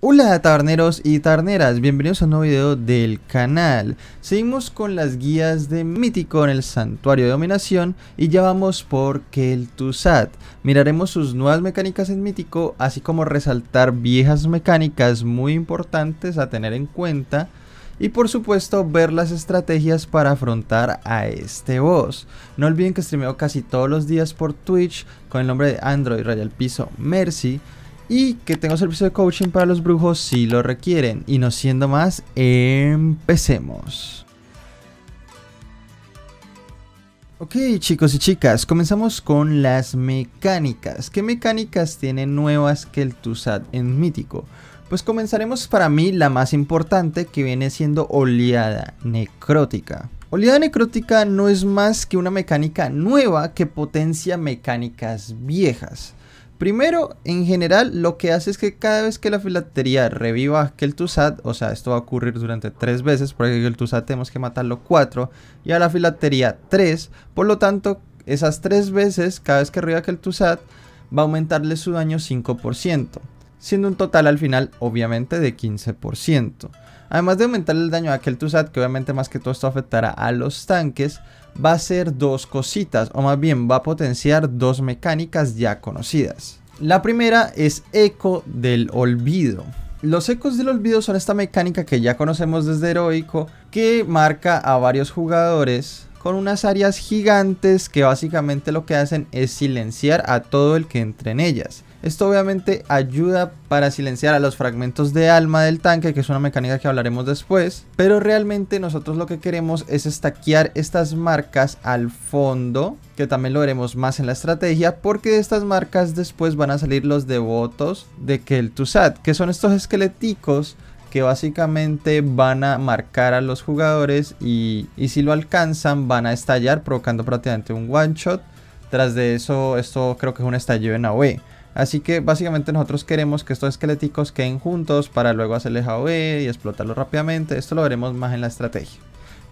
Hola taberneros y taberneras, bienvenidos a un nuevo video del canal. Seguimos con las guías de Mítico en el Santuario de Dominación y ya vamos por Kel'Thuzad. Miraremos sus nuevas mecánicas en Mítico, así como resaltar viejas mecánicas muy importantes a tener en cuenta y por supuesto ver las estrategias para afrontar a este boss. No olviden que streameo casi todos los días por Twitch con el nombre de Android Royal Piso Mercy y que tengo servicio de coaching para los brujos si lo requieren. Y no siendo más, empecemos. Ok chicos y chicas, comenzamos con las mecánicas. ¿Qué mecánicas tiene nuevas que el Tusat en Mítico? Pues comenzaremos para mí la más importante que viene siendo oleada necrótica. Oleada necrótica no es más que una mecánica nueva que potencia mecánicas viejas. Primero, en general, lo que hace es que cada vez que la filatería reviva a Keltuzat, o sea, esto va a ocurrir durante tres veces, porque el tenemos que matarlo cuatro, y a la filatería tres, por lo tanto, esas tres veces, cada vez que reviva a Keltuzat, va a aumentarle su daño 5%, siendo un total al final, obviamente, de 15%. Además de aumentarle el daño a aquel que obviamente más que todo esto afectará a los tanques, va a ser dos cositas, o más bien va a potenciar dos mecánicas ya conocidas. La primera es eco del olvido. Los ecos del olvido son esta mecánica que ya conocemos desde Heroico, que marca a varios jugadores con unas áreas gigantes que básicamente lo que hacen es silenciar a todo el que entre en ellas. Esto obviamente ayuda para silenciar a los fragmentos de alma del tanque, que es una mecánica que hablaremos después, pero realmente nosotros lo que queremos es estaquear estas marcas al fondo, que también lo veremos más en la estrategia, porque de estas marcas después van a salir los devotos de Kel'Thuzad, que son estos esqueleticos que básicamente van a marcar a los jugadores y, si lo alcanzan van a estallar provocando prácticamente un one shot. Tras de eso, esto creo que es un estallido en AOE. Así que básicamente nosotros queremos que estos esqueléticos queden juntos para luego hacerle AOE y explotarlo rápidamente. Esto lo veremos más en la estrategia.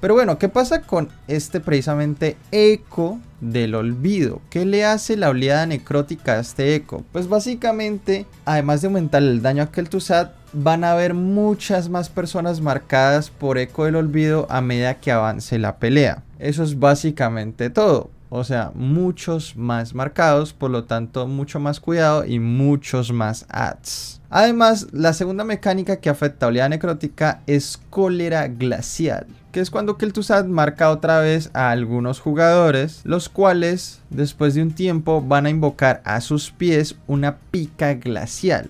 Pero bueno, ¿qué pasa con este precisamente eco del olvido? ¿Qué le hace la oleada necrótica a este eco? Pues básicamente, además de aumentar el daño a Kel'Thuzad, van a haber muchas más personas marcadas por eco del olvido a medida que avance la pelea. Eso es básicamente todo o sea, muchos más marcados, por lo tanto, mucho más cuidado y muchos más ads. Además, la segunda mecánica que afecta a oleada necrótica es cólera glacial, que es cuando Kel'Thuzad marca otra vez a algunos jugadores, los cuales, después de un tiempo, van a invocar a sus pies una pica glacial.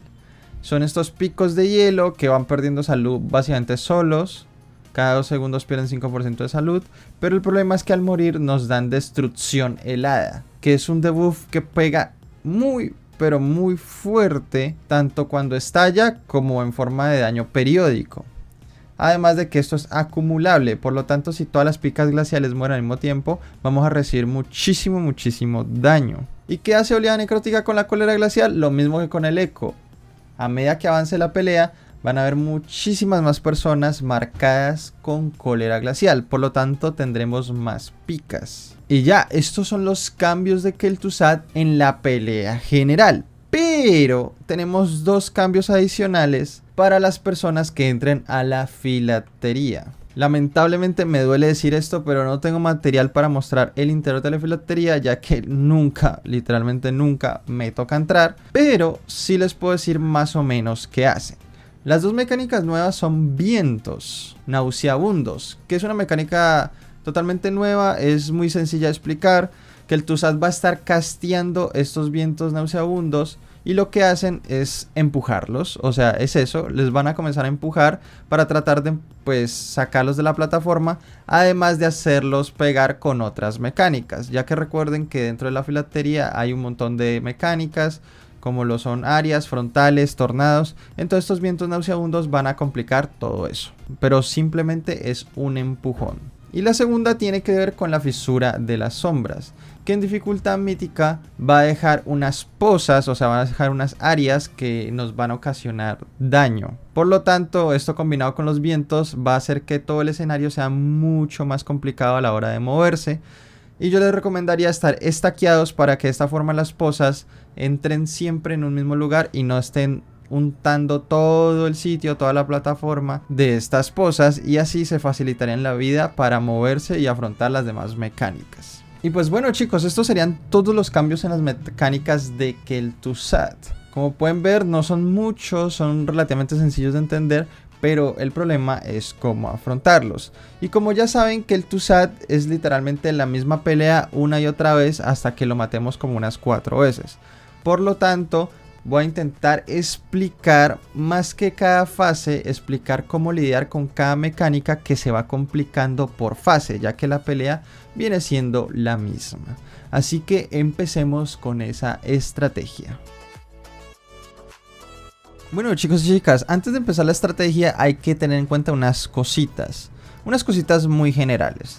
Son estos picos de hielo que van perdiendo salud básicamente solos cada dos segundos pierden 5% de salud. Pero el problema es que al morir nos dan destrucción helada. Que es un debuff que pega muy pero muy fuerte. Tanto cuando estalla como en forma de daño periódico. Además de que esto es acumulable, por lo tanto si todas las picas glaciales mueren al mismo tiempo, vamos a recibir muchísimo, muchísimo daño. ¿Y qué hace oleada necrótica con la cólera glacial? Lo mismo que con el eco. A medida que avance la pelea, van a haber muchísimas más personas marcadas con cólera glacial, por lo tanto tendremos más picas. Y ya, estos son los cambios de Kel'Thuzad en la pelea general, pero tenemos dos cambios adicionales para las personas que entren a la filatería. Lamentablemente me duele decir esto, pero no tengo material para mostrar el interior de la filatería, ya que nunca, literalmente nunca me toca entrar. Pero sí les puedo decir más o menos qué hacen. Las dos mecánicas nuevas son vientos nauseabundos, que es una mecánica totalmente nueva, es muy sencilla de explicar, que el Tusat va a estar casteando estos vientos nauseabundos y lo que hacen es empujarlos, o sea, es eso, les van a comenzar a empujar para tratar de pues sacarlos de la plataforma, además de hacerlos pegar con otras mecánicas, ya que recuerden que dentro de la filatería hay un montón de mecánicas, como lo son áreas, frontales, tornados. Entonces estos vientos nauseabundos van a complicar todo eso. Pero simplemente es un empujón. Y la segunda tiene que ver con la fisura de las sombras, que en dificultad mítica va a dejar unas pozas, o sea, van a dejar unas áreas que nos van a ocasionar daño. Por lo tanto, esto combinado con los vientos va a hacer que todo el escenario sea mucho más complicado a la hora de moverse, y yo les recomendaría estar estaqueados para que de esta forma las pozas entren siempre en un mismo lugar y no estén untando todo el sitio, toda la plataforma de estas pozas y así se facilitarían la vida para moverse y afrontar las demás mecánicas. Y pues bueno chicos, estos serían todos los cambios en las mecánicas de Kel'Thuzad. Como pueden ver, no son muchos, son relativamente sencillos de entender, pero el problema es cómo afrontarlos. Y como ya saben que el Tusat es literalmente la misma pelea una y otra vez hasta que lo matemos como unas cuatro veces. Por lo tanto, voy a intentar explicar más que cada fase, explicar cómo lidiar con cada mecánica que se va complicando por fase, ya que la pelea viene siendo la misma. Así que empecemos con esa estrategia. Bueno chicos y chicas, antes de empezar la estrategia hay que tener en cuenta unas cositas, unas cositas muy generales.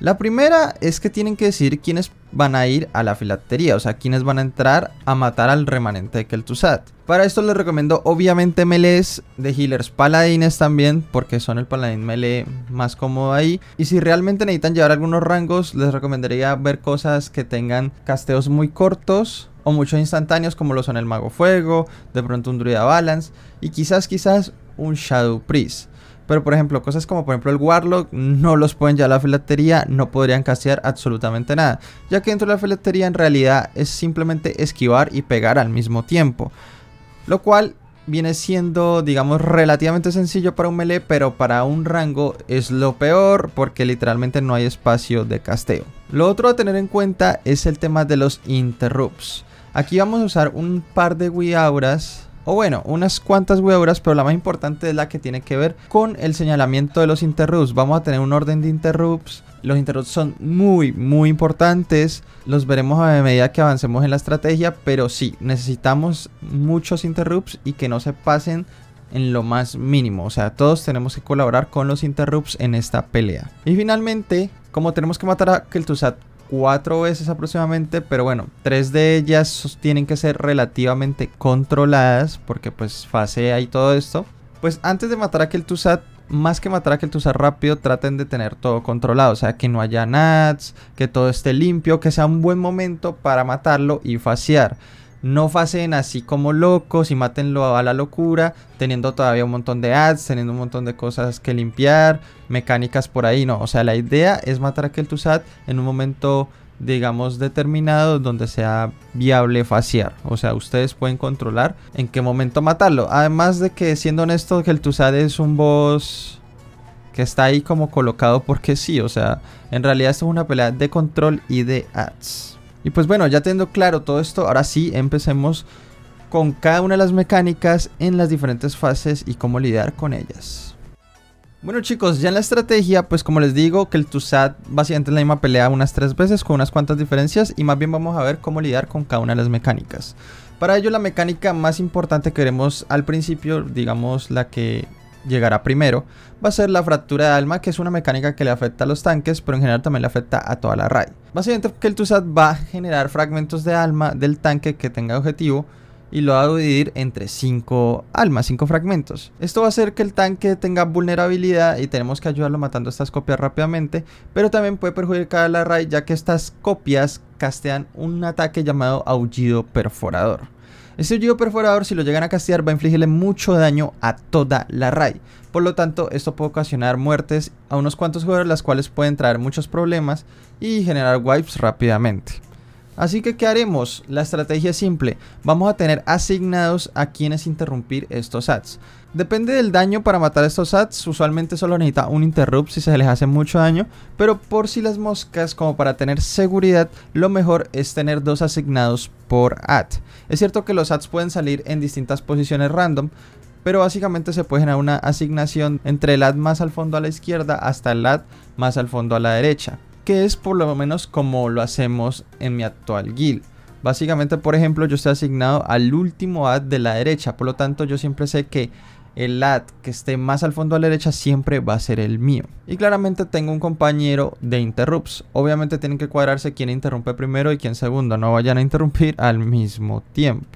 La primera es que tienen que decir quiénes van a ir a la filatería, o sea, quiénes van a entrar a matar al remanente de Keltusat. Para esto les recomiendo obviamente melees de healers paladines también, porque son el paladín melee más cómodo ahí. Y si realmente necesitan llevar algunos rangos, les recomendaría ver cosas que tengan casteos muy cortos, o muchos instantáneos como lo son el Mago Fuego, de pronto un Druida Balance y quizás, quizás un Shadow Priest. Pero por ejemplo, cosas como por ejemplo el Warlock no los pueden ya la filatería, no podrían castear absolutamente nada, ya que dentro de la filatería en realidad es simplemente esquivar y pegar al mismo tiempo. Lo cual viene siendo, digamos, relativamente sencillo para un melee, pero para un rango es lo peor porque literalmente no hay espacio de casteo. Lo otro a tener en cuenta es el tema de los interrupts. Aquí vamos a usar un par de guiauras o bueno, unas cuantas weauras, pero la más importante es la que tiene que ver con el señalamiento de los interrupts. Vamos a tener un orden de interrupts. Los interrupts son muy, muy importantes. Los veremos a medida que avancemos en la estrategia, pero sí, necesitamos muchos interrupts y que no se pasen en lo más mínimo. O sea, todos tenemos que colaborar con los interrupts en esta pelea. Y finalmente, como tenemos que matar a Keltuzat, cuatro veces aproximadamente, pero bueno, tres de ellas tienen que ser relativamente controladas porque pues fase y todo esto. Pues antes de matar a Kel'Thuzad, más que matar a Kel'Thuzad rápido, traten de tener todo controlado, o sea, que no haya nats, que todo esté limpio, que sea un buen momento para matarlo y fasear no facen así como locos y matenlo a la locura, teniendo todavía un montón de ads, teniendo un montón de cosas que limpiar, mecánicas por ahí, no. O sea, la idea es matar a Keltuzad en un momento, digamos, determinado donde sea viable faciar. O sea, ustedes pueden controlar en qué momento matarlo. Además de que, siendo honesto, Keltuzad es un boss que está ahí como colocado porque sí. O sea, en realidad es una pelea de control y de ads. Y pues bueno, ya teniendo claro todo esto, ahora sí empecemos con cada una de las mecánicas en las diferentes fases y cómo lidiar con ellas. Bueno chicos, ya en la estrategia, pues como les digo, que el Tusat básicamente es la misma pelea unas tres veces con unas cuantas diferencias y más bien vamos a ver cómo lidiar con cada una de las mecánicas. Para ello la mecánica más importante que veremos al principio, digamos la que llegará primero, va a ser la fractura de alma, que es una mecánica que le afecta a los tanques, pero en general también le afecta a toda la raid. Básicamente que el Tusat va a generar fragmentos de alma del tanque que tenga objetivo y lo va a dividir entre 5 almas, 5 fragmentos. Esto va a hacer que el tanque tenga vulnerabilidad y tenemos que ayudarlo matando estas copias rápidamente, pero también puede perjudicar a la raid ya que estas copias castean un ataque llamado aullido perforador. Este yu perforador, si lo llegan a castear, va a infligirle mucho daño a toda la raid. Por lo tanto, esto puede ocasionar muertes a unos cuantos jugadores, las cuales pueden traer muchos problemas y generar wipes rápidamente. Así que, ¿qué haremos? La estrategia es simple. Vamos a tener asignados a quienes interrumpir estos ads. Depende del daño para matar estos ads. Usualmente solo necesita un interrupt si se les hace mucho daño. Pero por si las moscas, como para tener seguridad, lo mejor es tener dos asignados por ad. Es cierto que los ads pueden salir en distintas posiciones random pero básicamente se puede generar una asignación entre el ad más al fondo a la izquierda hasta el ad más al fondo a la derecha que es por lo menos como lo hacemos en mi actual guild. Básicamente, por ejemplo, yo estoy asignado al último ad de la derecha, por lo tanto yo siempre sé que el ad que esté más al fondo a la derecha siempre va a ser el mío. Y claramente tengo un compañero de interrupts. Obviamente tienen que cuadrarse quién interrumpe primero y quién segundo. No vayan a interrumpir al mismo tiempo.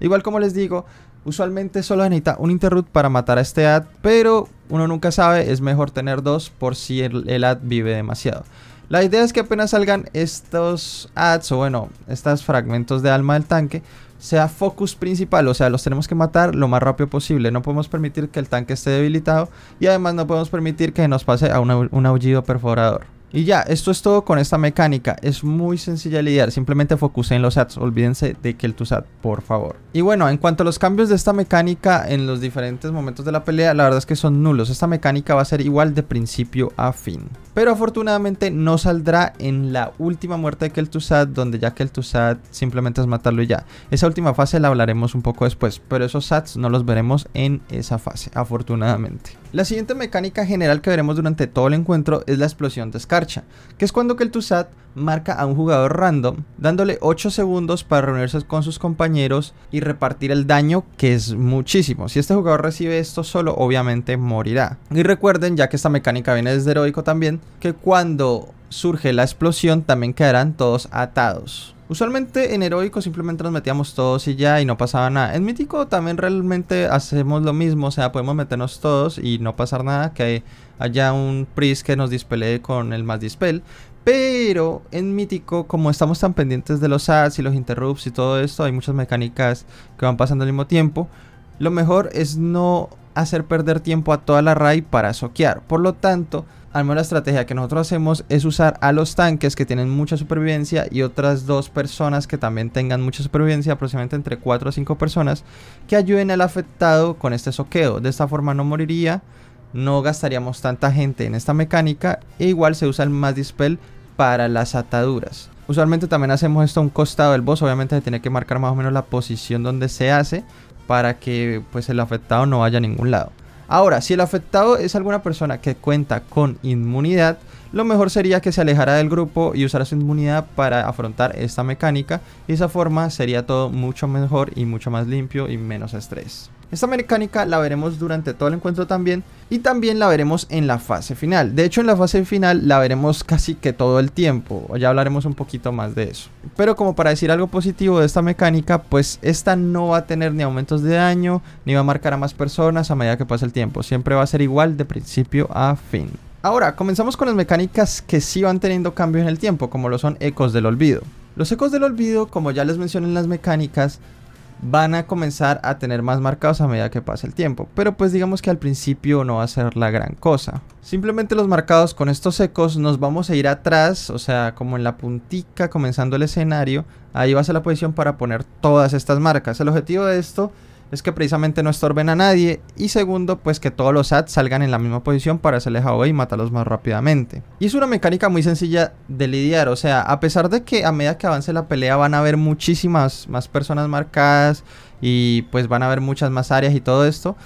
Igual como les digo, usualmente solo necesita un interrupt para matar a este ad, pero uno nunca sabe, es mejor tener dos por si el, el ad vive demasiado. La idea es que apenas salgan estos ads o bueno, estos fragmentos de alma del tanque, sea focus principal, o sea, los tenemos que matar lo más rápido posible. No podemos permitir que el tanque esté debilitado y además no podemos permitir que nos pase a un, un aullido perforador. Y ya, esto es todo con esta mecánica. Es muy sencilla de lidiar, simplemente en los sats, olvídense de que el por favor. Y bueno, en cuanto a los cambios de esta mecánica en los diferentes momentos de la pelea, la verdad es que son nulos. Esta mecánica va a ser igual de principio a fin. Pero afortunadamente no saldrá en la última muerte de Kel'Thuzad, donde ya Kel'Thuzad simplemente es matarlo y ya. Esa última fase la hablaremos un poco después, pero esos sats no los veremos en esa fase, afortunadamente. La siguiente mecánica general que veremos durante todo el encuentro es la explosión de escarcha, que es cuando el Kel'Thuzad marca a un jugador random, dándole 8 segundos para reunirse con sus compañeros y repartir el daño, que es muchísimo. Si este jugador recibe esto solo, obviamente morirá. Y recuerden, ya que esta mecánica viene desde heroico también, que cuando surge la explosión también quedarán todos atados. Usualmente en heroico simplemente nos metíamos todos y ya y no pasaba nada. En mítico también realmente hacemos lo mismo, o sea, podemos meternos todos y no pasar nada, que haya un priest que nos dispelee con el más dispel. Pero en mítico, como estamos tan pendientes de los ads y los interrupts y todo esto, hay muchas mecánicas que van pasando al mismo tiempo. Lo mejor es no hacer perder tiempo a toda la raid para soquear. Por lo tanto, al la estrategia que nosotros hacemos es usar a los tanques que tienen mucha supervivencia y otras dos personas que también tengan mucha supervivencia, aproximadamente entre 4 o 5 personas, que ayuden al afectado con este soqueo. De esta forma no moriría, no gastaríamos tanta gente en esta mecánica e igual se usa el más dispel para las ataduras. Usualmente también hacemos esto a un costado del boss, obviamente se tiene que marcar más o menos la posición donde se hace para que pues el afectado no vaya a ningún lado. Ahora, si el afectado es alguna persona que cuenta con inmunidad, lo mejor sería que se alejara del grupo y usara su inmunidad para afrontar esta mecánica y de esa forma sería todo mucho mejor y mucho más limpio y menos estrés. Esta mecánica la veremos durante todo el encuentro también y también la veremos en la fase final. De hecho en la fase final la veremos casi que todo el tiempo, ya hablaremos un poquito más de eso. Pero como para decir algo positivo de esta mecánica, pues esta no va a tener ni aumentos de daño, ni va a marcar a más personas a medida que pasa el tiempo, siempre va a ser igual de principio a fin. Ahora, comenzamos con las mecánicas que sí van teniendo cambios en el tiempo, como lo son Ecos del Olvido. Los Ecos del Olvido, como ya les mencioné en las mecánicas, van a comenzar a tener más marcados a medida que pasa el tiempo. Pero pues digamos que al principio no va a ser la gran cosa. Simplemente los marcados con estos secos nos vamos a ir atrás, o sea, como en la puntica comenzando el escenario. Ahí va a ser la posición para poner todas estas marcas. El objetivo de esto es que precisamente no estorben a nadie y segundo pues que todos los ads salgan en la misma posición para hacerles AOE y matarlos más rápidamente. Y es una mecánica muy sencilla de lidiar, o sea, a pesar de que a medida que avance la pelea van a haber muchísimas más personas marcadas y pues van a haber muchas más áreas y todo esto,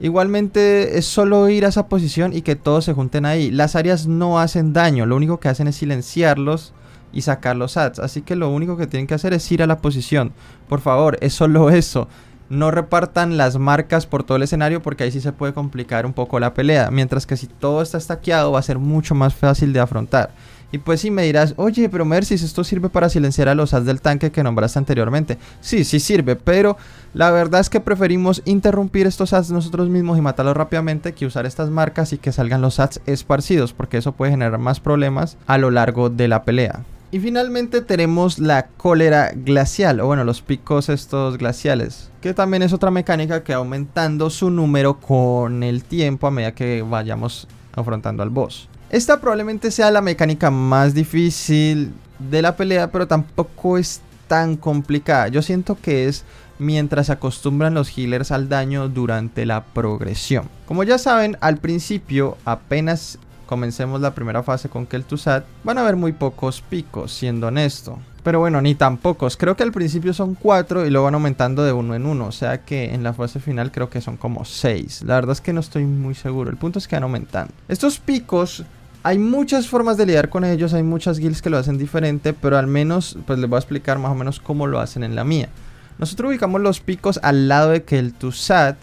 Igualmente es solo ir a esa posición y que todos se junten ahí. Las áreas no hacen daño, lo único que hacen es silenciarlos y sacar los ads. Así que lo único que tienen que hacer es ir a la posición. Por favor, es solo eso no repartan las marcas por todo el escenario porque ahí sí se puede complicar un poco la pelea. Mientras que si todo está estaqueado va a ser mucho más fácil de afrontar. Y pues si me dirás, oye, pero Mercis, esto sirve para silenciar a los ads del tanque que nombraste anteriormente. Sí, sí sirve, pero la verdad es que preferimos interrumpir estos ads nosotros mismos y matarlos rápidamente que usar estas marcas y que salgan los ads esparcidos, porque eso puede generar más problemas a lo largo de la pelea. Y finalmente tenemos la cólera glacial, o bueno, los picos estos glaciales, que también es otra mecánica que aumentando su número con el tiempo a medida que vayamos afrontando al boss. Esta probablemente sea la mecánica más difícil de la pelea, pero tampoco es tan complicada. Yo siento que es mientras se acostumbran los healers al daño durante la progresión. Como ya saben, al principio apenas comencemos la primera fase con Kel'Thuzad, van a haber muy pocos picos, siendo honesto. Pero bueno, ni tan pocos. Creo que al principio son 4 y luego van aumentando de uno en uno. O sea que en la fase final creo que son como 6. La verdad es que no estoy muy seguro. El punto es que van aumentando. Estos picos hay muchas formas de lidiar con ellos, hay muchas guilds que lo hacen diferente, pero al menos pues les voy a explicar más o menos cómo lo hacen en la mía. Nosotros ubicamos los picos al lado de Kel'Thuzad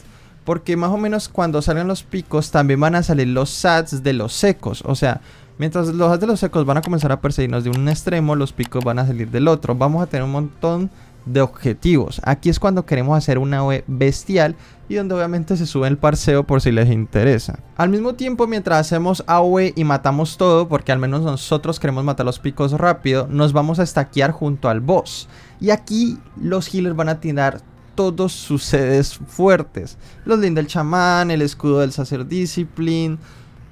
porque más o menos cuando salgan los picos también van a salir los sats de los secos. O sea, mientras los sats de los secos van a comenzar a perseguirnos de un extremo, los picos van a salir del otro. Vamos a tener un montón de objetivos. Aquí es cuando queremos hacer una AOE bestial y donde obviamente se sube el parseo por si les interesa. Al mismo tiempo, mientras hacemos AOE y matamos todo, porque al menos nosotros queremos matar los picos rápido, nos vamos a estaquear junto al boss. Y aquí los healers van a tirar todos sus sedes fuertes. Los lin del chamán, el escudo del sacerdiscipline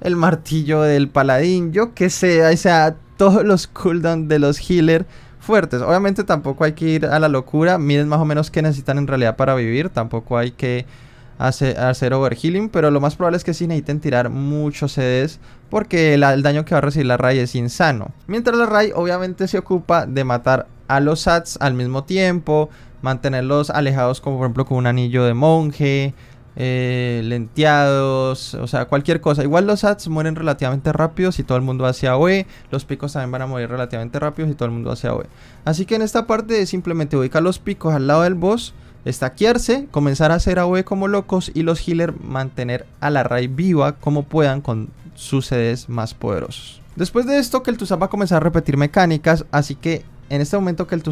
el martillo del paladín, yo que sé, o sea, todos los cooldown de los healers fuertes. Obviamente tampoco hay que ir a la locura, miren más o menos qué necesitan en realidad para vivir, tampoco hay que hacer, overhealing, pero lo más probable es que sí necesiten tirar muchos CDs porque el daño que va a recibir la Rai es insano. Mientras la Rai obviamente se ocupa de matar a los sats al mismo tiempo, mantenerlos alejados, como por ejemplo con un anillo de monje, eh, lenteados, o sea, cualquier cosa. Igual los ads mueren relativamente rápido si todo el mundo hace AOE, los picos también van a morir relativamente rápido si todo el mundo hace AOE. Así que en esta parte simplemente ubicar los picos al lado del boss, estaquearse, comenzar a hacer AOE como locos y los healer mantener a la raid viva como puedan con sus CDs más poderosos. Después de esto que el va a comenzar a repetir mecánicas, así que en este momento que el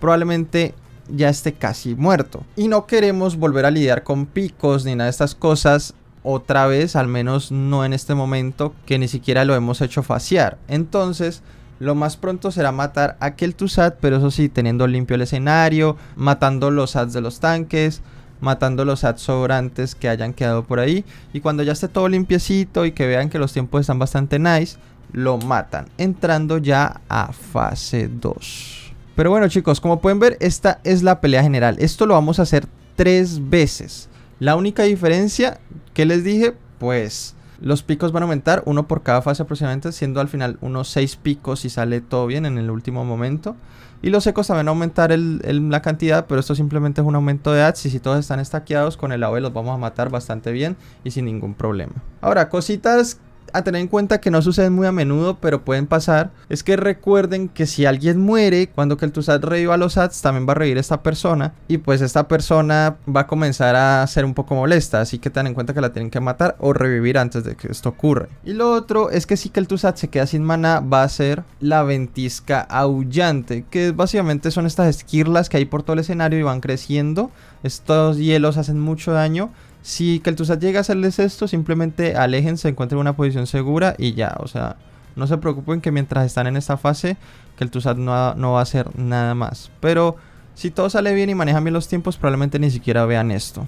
probablemente ya esté casi muerto. Y no queremos volver a lidiar con picos ni nada de estas cosas otra vez, al menos no en este momento, que ni siquiera lo hemos hecho faciar. Entonces, lo más pronto será matar a sat pero eso sí, teniendo limpio el escenario, matando los ads de los tanques, matando los ads sobrantes que hayan quedado por ahí. Y cuando ya esté todo limpiecito y que vean que los tiempos están bastante nice, lo matan, entrando ya a fase 2. Pero bueno chicos, como pueden ver, esta es la pelea general. Esto lo vamos a hacer tres veces. La única diferencia que les dije, pues los picos van a aumentar, uno por cada fase aproximadamente, siendo al final unos 6 picos si sale todo bien en el último momento. Y los ecos también van aumentar la cantidad, pero esto simplemente es un aumento de ads y si todos están estaqueados con el AOE los vamos a matar bastante bien y sin ningún problema. Ahora, cositas a tener en cuenta que no suceden muy a menudo, pero pueden pasar, es que recuerden que si alguien muere, cuando que el reviva a los ads, también va a revivir esta persona. Y pues esta persona va a comenzar a ser un poco molesta. Así que ten en cuenta que la tienen que matar o revivir antes de que esto ocurra. Y lo otro es que si que el Tusat se queda sin mana, va a ser la ventisca aullante. Que básicamente son estas esquirlas que hay por todo el escenario y van creciendo. Estos hielos hacen mucho daño si Keltuzat llega a hacerles esto, simplemente alejense, encuentren una posición segura y ya, o sea, no se preocupen que mientras están en esta fase, Keltuzat no va a hacer nada más. Pero si todo sale bien y manejan bien los tiempos, probablemente ni siquiera vean esto.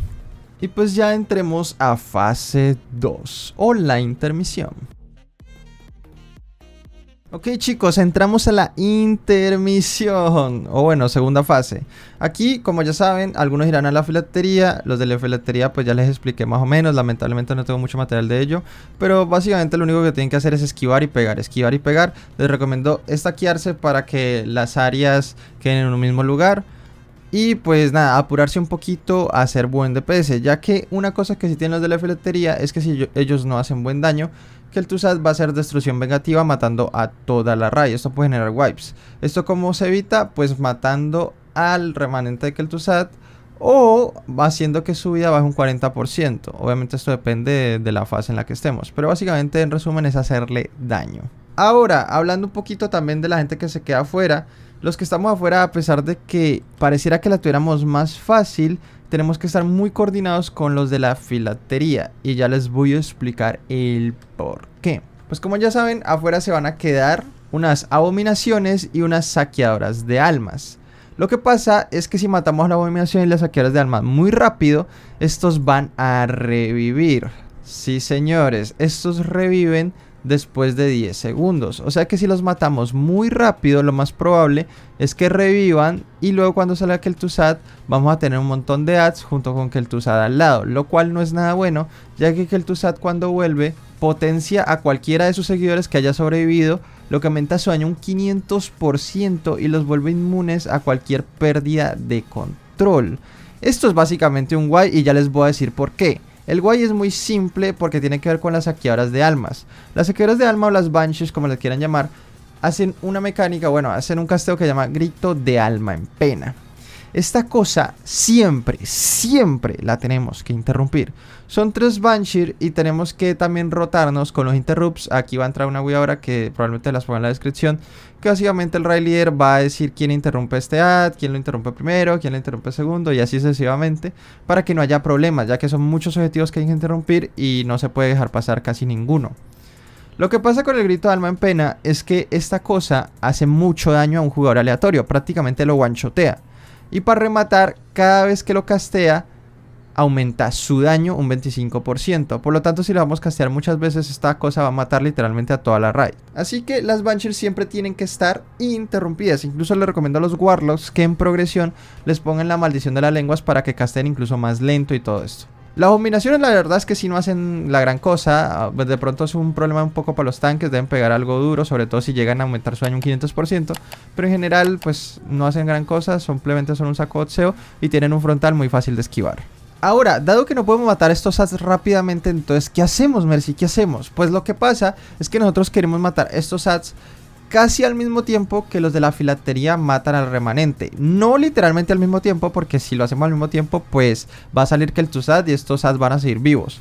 Y pues ya entremos a fase 2 o la intermisión. Ok chicos, entramos a la intermisión, o bueno, segunda fase. Aquí, como ya saben, algunos irán a la filatería, los de la filatería pues ya les expliqué más o menos, lamentablemente no tengo mucho material de ello, pero básicamente lo único que tienen que hacer es esquivar y pegar, esquivar y pegar. Les recomiendo estaquearse para que las áreas queden en un mismo lugar. Y pues nada, apurarse un poquito a hacer buen DPS, ya que una cosa que sí tienen los de la filetería es que si ellos no hacen buen daño, que el va a hacer destrucción vengativa matando a toda la raya. Esto puede generar wipes. ¿Esto cómo se evita? Pues matando al remanente de Kel'Thuzad o haciendo que su vida baje un 40%. Obviamente esto depende de, de la fase en la que estemos, pero básicamente en resumen es hacerle daño. Ahora, hablando un poquito también de la gente que se queda afuera, los que estamos afuera, a pesar de que pareciera que la tuviéramos más fácil, tenemos que estar muy coordinados con los de la filatería. Y ya les voy a explicar el por qué. Pues como ya saben, afuera se van a quedar unas abominaciones y unas saqueadoras de almas. Lo que pasa es que si matamos a la abominación y las saqueadoras de almas muy rápido, estos van a revivir. Sí, señores, estos reviven después de 10 segundos. O sea que si los matamos muy rápido, lo más probable es que revivan y luego cuando salga Kel'Thuzad vamos a tener un montón de ads junto con Kel'Thuzad al lado, lo cual no es nada bueno, ya que Kel'Thuzad cuando vuelve potencia a cualquiera de sus seguidores que haya sobrevivido, lo que aumenta su daño un 500% y los vuelve inmunes a cualquier pérdida de control. Esto es básicamente un guay y ya les voy a decir por qué. El guay es muy simple porque tiene que ver con las saqueadoras de almas. Las saqueadoras de alma o las banshees, como les quieran llamar, hacen una mecánica, bueno, hacen un casteo que se llama grito de alma en pena. Esta cosa siempre, siempre la tenemos que interrumpir. Son tres Banshee y tenemos que también rotarnos con los interrupts. Aquí va a entrar una guía ahora que probablemente las pongan en la descripción. Que básicamente el Ray Leader va a decir quién interrumpe este ad, quién lo interrumpe primero, quién lo interrumpe segundo y así sucesivamente. Para que no haya problemas, ya que son muchos objetivos que hay que interrumpir y no se puede dejar pasar casi ninguno. Lo que pasa con el grito de alma en pena es que esta cosa hace mucho daño a un jugador aleatorio, prácticamente lo guanchotea. Y para rematar, cada vez que lo castea, aumenta su daño un 25%. Por lo tanto, si lo vamos a castear muchas veces, esta cosa va a matar literalmente a toda la raid. Así que las Banshees siempre tienen que estar interrumpidas. Incluso le recomiendo a los Warlocks que en progresión les pongan la maldición de las lenguas para que casteen incluso más lento y todo esto. Las combinaciones la verdad es que si no hacen la gran cosa, ah, de pronto es un problema un poco para los tanques, deben pegar algo duro, sobre todo si llegan a aumentar su daño un 500%, pero en general pues no hacen gran cosa, simplemente son un saco de y tienen un frontal muy fácil de esquivar. Ahora, dado que no podemos matar estos ads rápidamente, entonces, ¿qué hacemos, Mercy? ¿Qué hacemos? Pues lo que pasa es que nosotros queremos matar estos ads casi al mismo tiempo que los de la filatería matan al remanente. No literalmente al mismo tiempo, porque si lo hacemos al mismo tiempo, pues va a salir que el y estos Sats van a seguir vivos.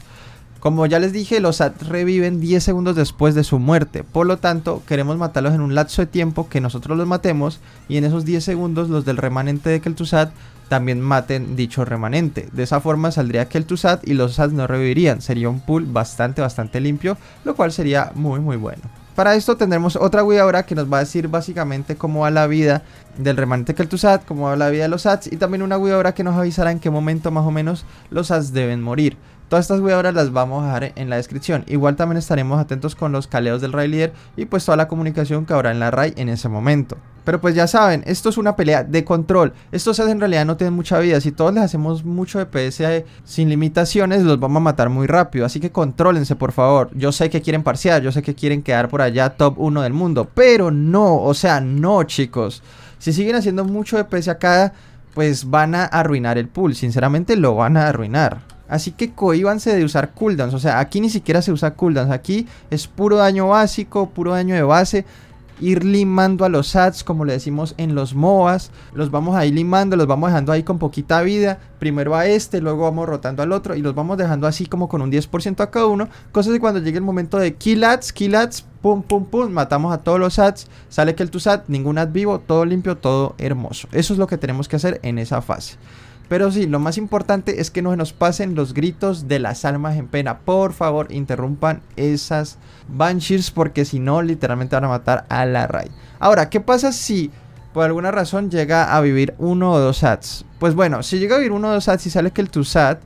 Como ya les dije, los Sats reviven 10 segundos después de su muerte, por lo tanto queremos matarlos en un lapso de tiempo que nosotros los matemos y en esos 10 segundos los del remanente de Kel'Thuzad también maten dicho remanente. De esa forma saldría que el y los Sats no revivirían. Sería un pool bastante, bastante limpio, lo cual sería muy, muy bueno. Para esto tendremos otra ahora que nos va a decir básicamente cómo va la vida del remanente Kel'Thuzad, cómo va la vida de los Sats y también una ahora que nos avisará en qué momento más o menos los Sats deben morir. Todas estas webs las vamos a dejar en la descripción. Igual también estaremos atentos con los caleos del Ray Leader y pues toda la comunicación que habrá en la Ray en ese momento. Pero pues ya saben, esto es una pelea de control. Estos en realidad no tienen mucha vida. Si todos les hacemos mucho DPS sin limitaciones, los vamos a matar muy rápido. Así que contrólense, por favor. Yo sé que quieren parciar, yo sé que quieren quedar por allá top 1 del mundo. Pero no, o sea, no, chicos. Si siguen haciendo mucho DPS acá, pues van a arruinar el pool. Sinceramente, lo van a arruinar. Así que cohíbanse de usar cooldowns. O sea, aquí ni siquiera se usa cooldowns. Aquí es puro daño básico, puro daño de base. Ir limando a los ads como le decimos en los MOAs. Los vamos a ir limando, los vamos dejando ahí con poquita vida. Primero a este, luego vamos rotando al otro. Y los vamos dejando así como con un 10% a cada uno. Cosas de cuando llegue el momento de kill ads, kill ads, pum, pum, pum, matamos a todos los ads, sale que el tu sat, ningún ad vivo, todo limpio, todo hermoso. Eso es lo que tenemos que hacer en esa fase. Pero sí, lo más importante es que no se nos pasen los gritos de las almas en pena. Por favor, interrumpan esas Banshees porque si no, literalmente van a matar a la Rai. Ahora, ¿qué pasa si por alguna razón llega a vivir uno o dos sats? Pues bueno, si llega a vivir uno o dos sats y sale que el sat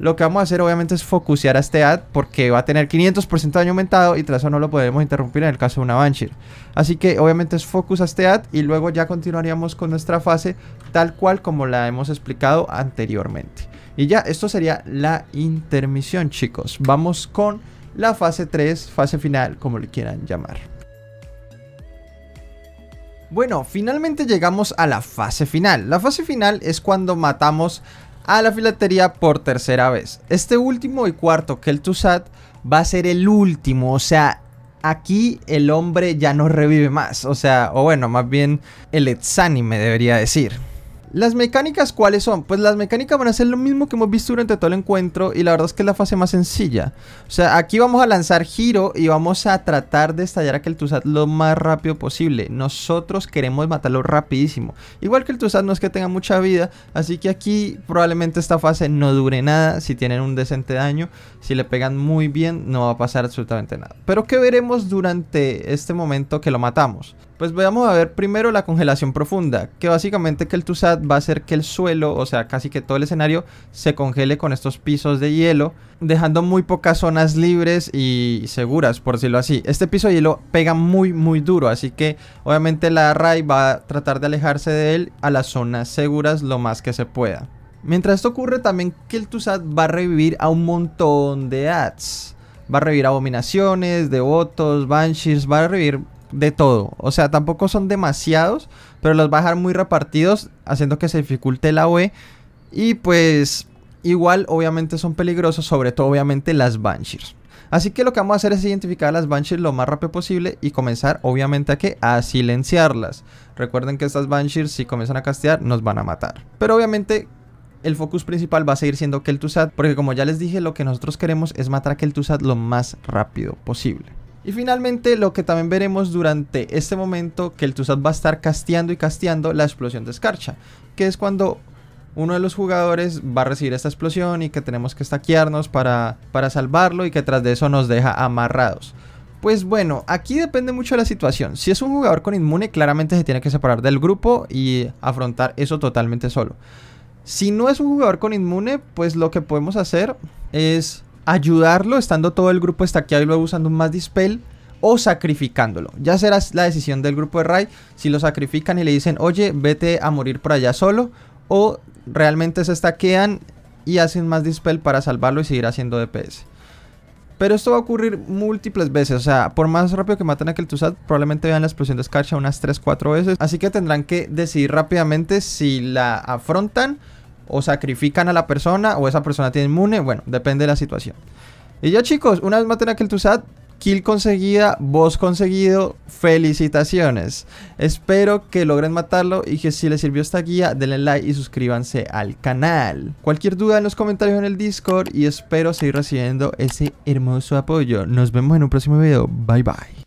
lo que vamos a hacer obviamente es focusear a este ad porque va a tener 500% daño aumentado y tras eso no lo podemos interrumpir en el caso de una Banshee. Así que obviamente es focus a este ad y luego ya continuaríamos con nuestra fase tal cual como la hemos explicado anteriormente. Y ya, esto sería la intermisión chicos. Vamos con la fase 3, fase final, como le quieran llamar. Bueno, finalmente llegamos a la fase final. La fase final es cuando matamos a la filatería por tercera vez. Este último y cuarto, Keltusat va a ser el último, o sea, aquí el hombre ya no revive más, o sea, o bueno, más bien el exánime debería decir. ¿Las mecánicas cuáles son? Pues las mecánicas van a ser lo mismo que hemos visto durante todo el encuentro y la verdad es que es la fase más sencilla. O sea, aquí vamos a lanzar giro y vamos a tratar de estallar a que lo más rápido posible. Nosotros queremos matarlo rapidísimo. Igual que el Tuzat no es que tenga mucha vida, así que aquí probablemente esta fase no dure nada. Si tienen un decente daño, si le pegan muy bien, no va a pasar absolutamente nada. Pero qué veremos durante este momento que lo matamos. Pues vamos a ver primero la congelación profunda, que básicamente que el TUSAT va a hacer que el suelo, o sea, casi que todo el escenario, se congele con estos pisos de hielo, dejando muy pocas zonas libres y seguras, por decirlo así. Este piso de hielo pega muy, muy duro, así que obviamente la RAI va a tratar de alejarse de él a las zonas seguras lo más que se pueda. Mientras esto ocurre, también que el TUSAT va a revivir a un montón de ads. Va a revivir abominaciones, devotos, banshees, va a revivir de todo. O sea, tampoco son demasiados, pero los va a dejar muy repartidos, haciendo que se dificulte la OE. Y pues igual obviamente son peligrosos, sobre todo obviamente las Banshees. Así que lo que vamos a hacer es identificar a las Banshees lo más rápido posible y comenzar obviamente a que a silenciarlas. Recuerden que estas Banshees si comienzan a castear nos van a matar. Pero obviamente el focus principal va a seguir siendo Kel'Thuzad porque como ya les dije lo que nosotros queremos es matar a Kel'Thuzad lo más rápido posible. Y finalmente lo que también veremos durante este momento que el Tuzad va a estar casteando y casteando la explosión de escarcha, que es cuando uno de los jugadores va a recibir esta explosión y que tenemos que estaquearnos para, para salvarlo y que tras de eso nos deja amarrados. Pues bueno, aquí depende mucho de la situación. Si es un jugador con inmune, claramente se tiene que separar del grupo y afrontar eso totalmente solo. Si no es un jugador con inmune, pues lo que podemos hacer es ayudarlo estando todo el grupo estaqueado y luego usando un más dispel o sacrificándolo. Ya será la decisión del grupo de Rai si lo sacrifican y le dicen, oye, vete a morir por allá solo o realmente se estaquean y hacen más dispel para salvarlo y seguir haciendo DPS. Pero esto va a ocurrir múltiples veces, o sea, por más rápido que maten a Kel'Thuzad, probablemente vean la explosión de Scarcha unas 3-4 veces. Así que tendrán que decidir rápidamente si la afrontan o sacrifican a la persona o esa persona tiene inmune, bueno, depende de la situación. Y ya chicos, una vez maten a Kel'Thuzad, kill conseguida, boss conseguido, felicitaciones. Espero que logren matarlo y que si les sirvió esta guía denle like y suscríbanse al canal. Cualquier duda en los comentarios en el Discord y espero seguir recibiendo ese hermoso apoyo. Nos vemos en un próximo video. Bye bye.